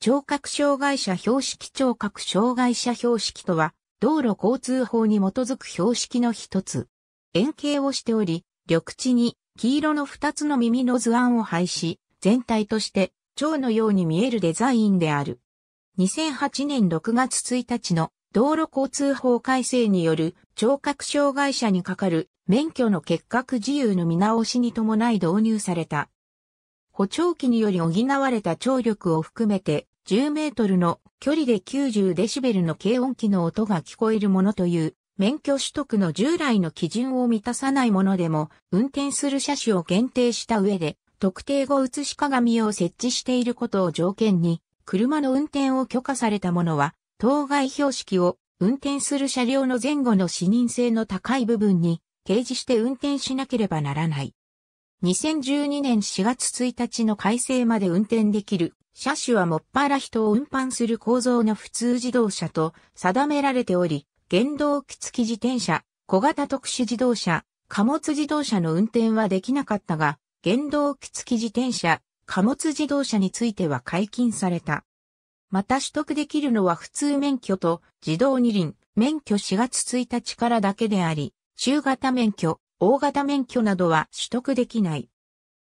聴覚障害者標識聴覚障害者標識とは、道路交通法に基づく標識の一つ。円形をしており、緑地に黄色の二つの耳の図案を配し、全体として蝶のように見えるデザインである。2008年6月1日の道路交通法改正による聴覚障害者に係る免許の結核自由の見直しに伴い導入された。補聴器により補われた聴力を含めて10メートルの距離で90デシベルの軽音機の音が聞こえるものという免許取得の従来の基準を満たさないものでも運転する車種を限定した上で特定後写し鏡を設置していることを条件に車の運転を許可されたものは当該標識を運転する車両の前後の視認性の高い部分に掲示して運転しなければならない。2012年4月1日の改正まで運転できる車種はもっぱら人を運搬する構造の普通自動車と定められており、原動機付き自転車、小型特殊自動車、貨物自動車の運転はできなかったが、原動機付き自転車、貨物自動車については解禁された。また取得できるのは普通免許と自動二輪、免許4月1日からだけであり、中型免許、大型免許などは取得できない。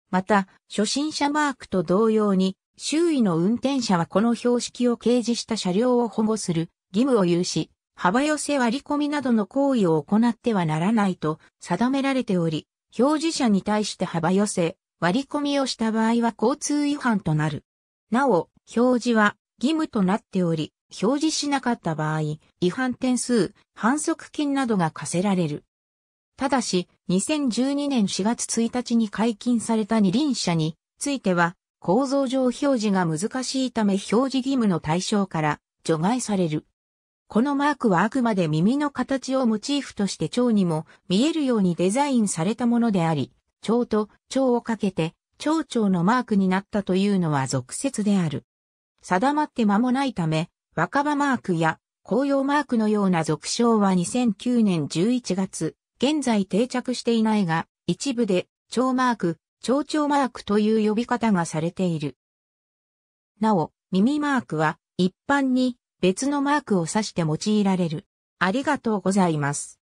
また、初心者マークと同様に周囲の運転者はこの標識を掲示した車両を保護する義務を有し、幅寄せ割り込みなどの行為を行ってはならないと定められており、表示者に対して幅寄せ、割り込みをした場合は交通違反となる。なお、表示は義務となっており、表示しなかった場合、違反点数、反則金などが課せられる。ただし、2012年4月1日に解禁された二輪車については、構造上表示が難しいため表示義務の対象から除外される。このマークはあくまで耳の形をモチーフとして蝶にも見えるようにデザインされたものであり、蝶と蝶をかけて蝶々のマークになったというのは俗説である。定まって間もないため、若葉マークや紅葉マークのような俗称は2009年11月、現在定着していないが、一部で蝶マーク、蝶々マークという呼び方がされている。なお、耳マークは一般に別のマークを指して用いられる。ありがとうございます。